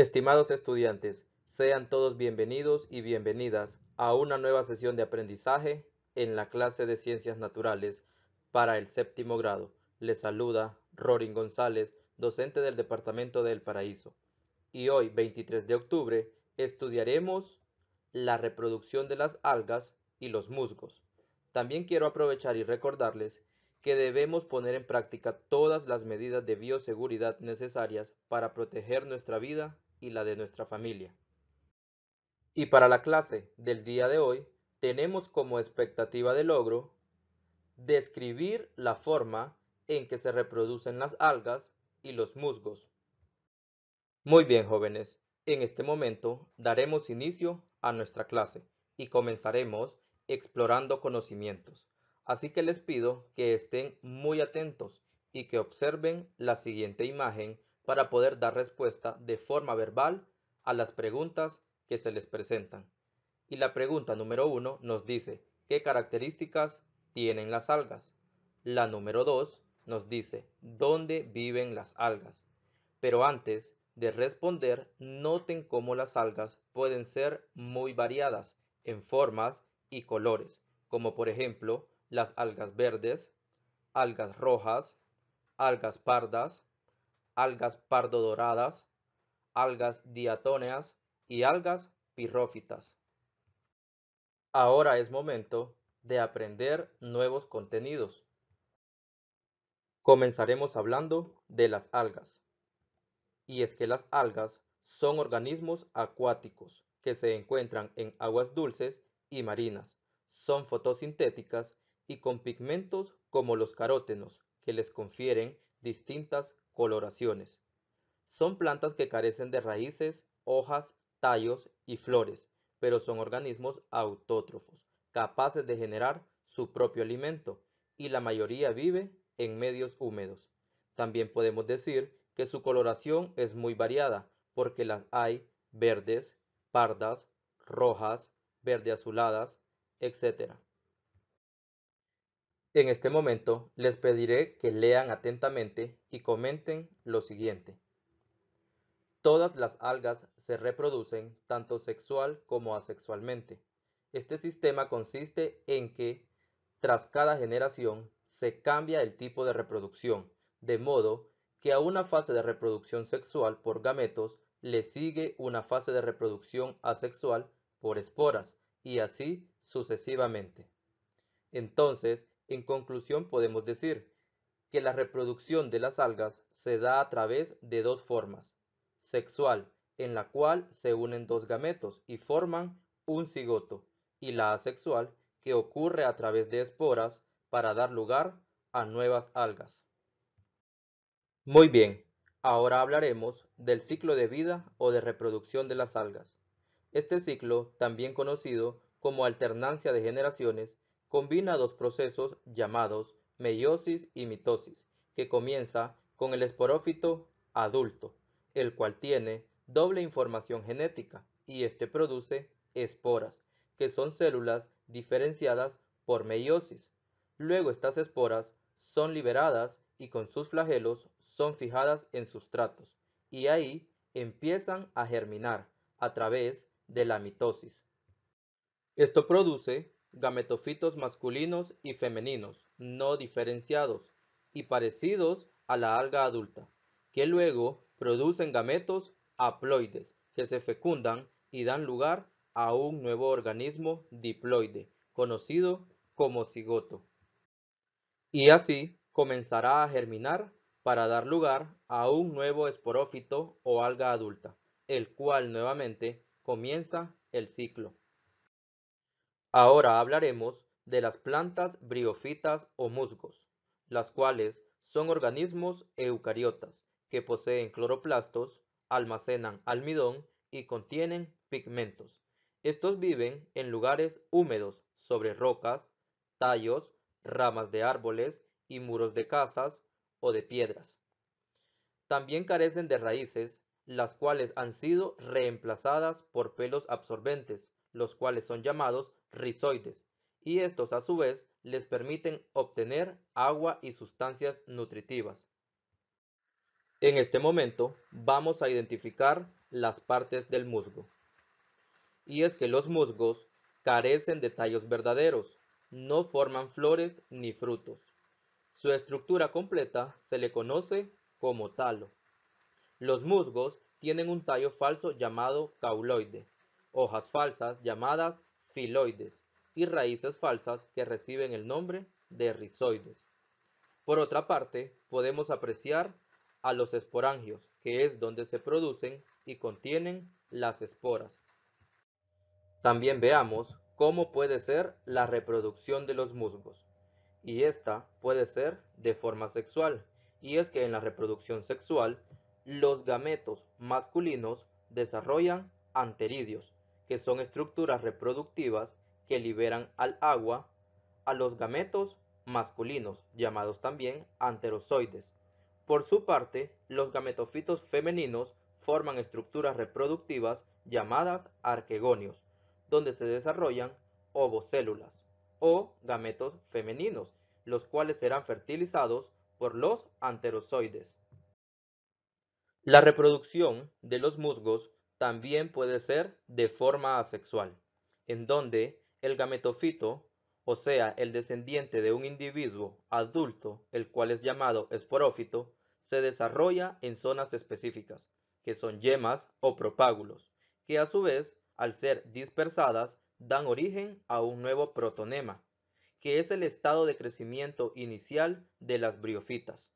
Estimados estudiantes, sean todos bienvenidos y bienvenidas a una nueva sesión de aprendizaje en la clase de Ciencias Naturales para el séptimo grado. Les saluda Rorin González, docente del Departamento del Paraíso. Y hoy, 23 de octubre, estudiaremos la reproducción de las algas y los musgos. También quiero aprovechar y recordarles que debemos poner en práctica todas las medidas de bioseguridad necesarias para proteger nuestra vida y la de nuestra familia. Y para la clase del día de hoy, tenemos como expectativa de logro describir la forma en que se reproducen las algas y los musgos. Muy bien, jóvenes, en este momento daremos inicio a nuestra clase y comenzaremos explorando conocimientos. Así que les pido que estén muy atentos y que observen la siguiente imagen para poder dar respuesta de forma verbal a las preguntas que se les presentan. Y la pregunta número uno nos dice, ¿qué características tienen las algas? La número dos nos dice, ¿dónde viven las algas? Pero antes de responder, noten cómo las algas pueden ser muy variadas en formas y colores, como por ejemplo las algas verdes, algas rojas, algas pardas, algas pardo-doradas, algas diatóneas y algas pirrófitas. Ahora es momento de aprender nuevos contenidos. Comenzaremos hablando de las algas. Y es que las algas son organismos acuáticos que se encuentran en aguas dulces y marinas. Son fotosintéticas y con pigmentos como los carótenos que les confieren distintas coloraciones. Son plantas que carecen de raíces, hojas, tallos y flores, pero son organismos autótrofos, capaces de generar su propio alimento, y la mayoría vive en medios húmedos. También podemos decir que su coloración es muy variada, porque las hay verdes, pardas, rojas, verde azuladas, etcétera. En este momento les pediré que lean atentamente y comenten lo siguiente. Todas las algas se reproducen tanto sexual como asexualmente. Este sistema consiste en que, tras cada generación, se cambia el tipo de reproducción, de modo que a una fase de reproducción sexual por gametos le sigue una fase de reproducción asexual por esporas, y así sucesivamente. Entonces, en conclusión, podemos decir que la reproducción de las algas se da a través de dos formas. Sexual, en la cual se unen dos gametos y forman un cigoto, y la asexual, que ocurre a través de esporas para dar lugar a nuevas algas. Muy bien, ahora hablaremos del ciclo de vida o de reproducción de las algas. Este ciclo, también conocido como alternancia de generaciones, Combina dos procesos llamados meiosis y mitosis, que comienza con el esporófito adulto, el cual tiene doble información genética y este produce esporas, que son células diferenciadas por meiosis. Luego estas esporas son liberadas y con sus flagelos son fijadas en sustratos y ahí empiezan a germinar a través de la mitosis. Esto produce gametofitos masculinos y femeninos, no diferenciados, y parecidos a la alga adulta, que luego producen gametos haploides, que se fecundan y dan lugar a un nuevo organismo diploide, conocido como cigoto. Y así comenzará a germinar para dar lugar a un nuevo esporófito o alga adulta, el cual nuevamente comienza el ciclo. Ahora hablaremos de las plantas briofitas o musgos, las cuales son organismos eucariotas que poseen cloroplastos, almacenan almidón y contienen pigmentos. Estos viven en lugares húmedos, sobre rocas, tallos, ramas de árboles y muros de casas o de piedras. También carecen de raíces, las cuales han sido reemplazadas por pelos absorbentes, los cuales son llamados rizoides, y estos a su vez les permiten obtener agua y sustancias nutritivas. En este momento vamos a identificar las partes del musgo. Y es que los musgos carecen de tallos verdaderos, no forman flores ni frutos. Su estructura completa se le conoce como talo. Los musgos tienen un tallo falso llamado cauloide, hojas falsas llamadas filoides y raíces falsas que reciben el nombre de rizoides. Por otra parte, podemos apreciar a los esporangios, que es donde se producen y contienen las esporas. También veamos cómo puede ser la reproducción de los musgos. Y esta puede ser de forma sexual. Y es que en la reproducción sexual, los gametos masculinos desarrollan anteridios, que son estructuras reproductivas que liberan al agua a los gametos masculinos, llamados también anterozoides. Por su parte, los gametofitos femeninos forman estructuras reproductivas llamadas arquegonios, donde se desarrollan ovocélulas o gametos femeninos, los cuales serán fertilizados por los anterozoides. La reproducción de los musgos también puede ser de forma asexual, en donde el gametofito, o sea, el descendiente de un individuo adulto, el cual es llamado esporófito, se desarrolla en zonas específicas, que son yemas o propágulos, que a su vez, al ser dispersadas, dan origen a un nuevo protonema, que es el estado de crecimiento inicial de las briofitas.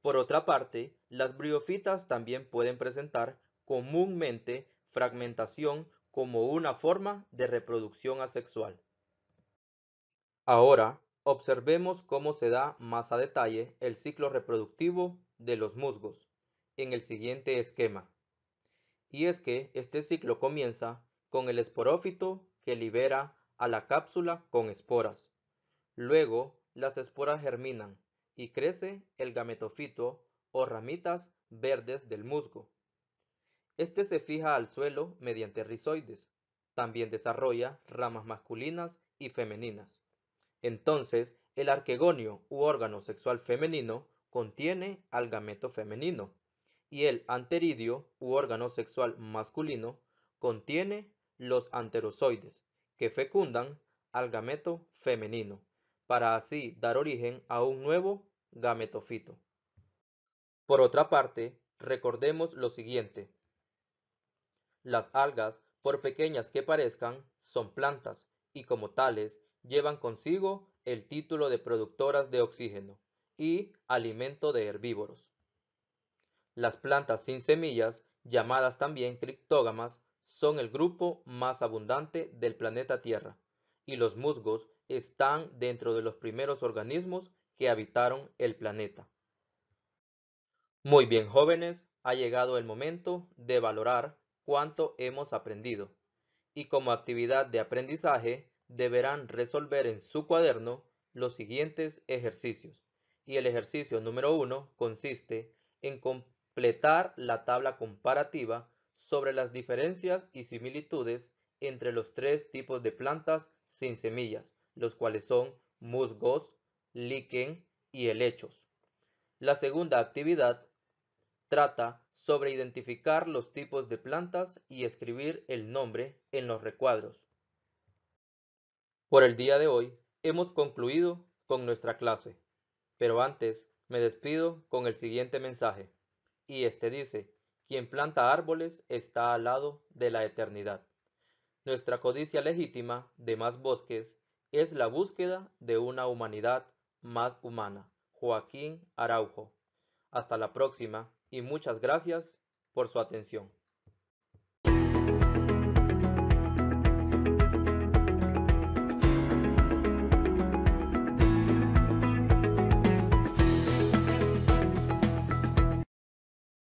Por otra parte, las briofitas también pueden presentar comúnmente fragmentación como una forma de reproducción asexual. Ahora, observemos cómo se da más a detalle el ciclo reproductivo de los musgos en el siguiente esquema. Y es que este ciclo comienza con el esporófito que libera a la cápsula con esporas. Luego, las esporas germinan y crece el gametofito o ramitas verdes del musgo. Este se fija al suelo mediante rizoides. También desarrolla ramas masculinas y femeninas. Entonces, el arquegonio u órgano sexual femenino contiene al gameto femenino y el anteridio u órgano sexual masculino contiene los anterozoides que fecundan al gameto femenino para así dar origen a un nuevo gametofito. Por otra parte, recordemos lo siguiente. Las algas, por pequeñas que parezcan, son plantas y como tales llevan consigo el título de productoras de oxígeno y alimento de herbívoros. Las plantas sin semillas, llamadas también criptógamas, son el grupo más abundante del planeta Tierra y los musgos están dentro de los primeros organismos que habitaron el planeta. Muy bien jóvenes, ha llegado el momento de valorar cuánto hemos aprendido, y como actividad de aprendizaje deberán resolver en su cuaderno los siguientes ejercicios. Y el ejercicio número uno consiste en completar la tabla comparativa sobre las diferencias y similitudes entre los tres tipos de plantas sin semillas, los cuales son musgos, líquen y helechos. La segunda actividad trata sobre identificar los tipos de plantas y escribir el nombre en los recuadros. Por el día de hoy hemos concluido con nuestra clase, pero antes me despido con el siguiente mensaje, y este dice, quien planta árboles está al lado de la eternidad. Nuestra codicia legítima de más bosques es la búsqueda de una humanidad más humana. Joaquín Araujo. Hasta la próxima y muchas gracias por su atención.